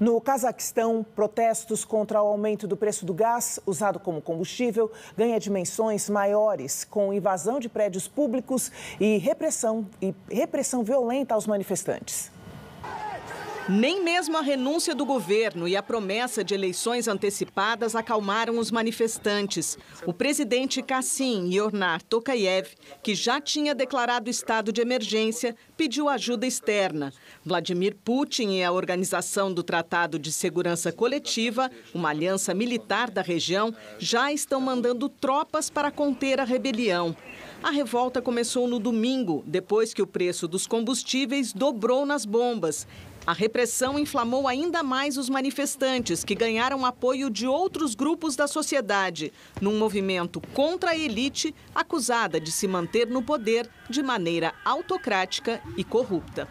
No Cazaquistão, protestos contra o aumento do preço do gás, usado como combustível, ganha dimensões maiores, com invasão de prédios públicos e repressão, e repressão violenta aos manifestantes. Nem mesmo a renúncia do governo e a promessa de eleições antecipadas acalmaram os manifestantes. O presidente Kassim Yornar Tokayev, que já tinha declarado estado de emergência, pediu ajuda externa. Vladimir Putin e a Organização do Tratado de Segurança Coletiva, uma aliança militar da região, já estão mandando tropas para conter a rebelião. A revolta começou no domingo, depois que o preço dos combustíveis dobrou nas bombas a repressão inflamou ainda mais os manifestantes, que ganharam apoio de outros grupos da sociedade, num movimento contra a elite acusada de se manter no poder de maneira autocrática e corrupta.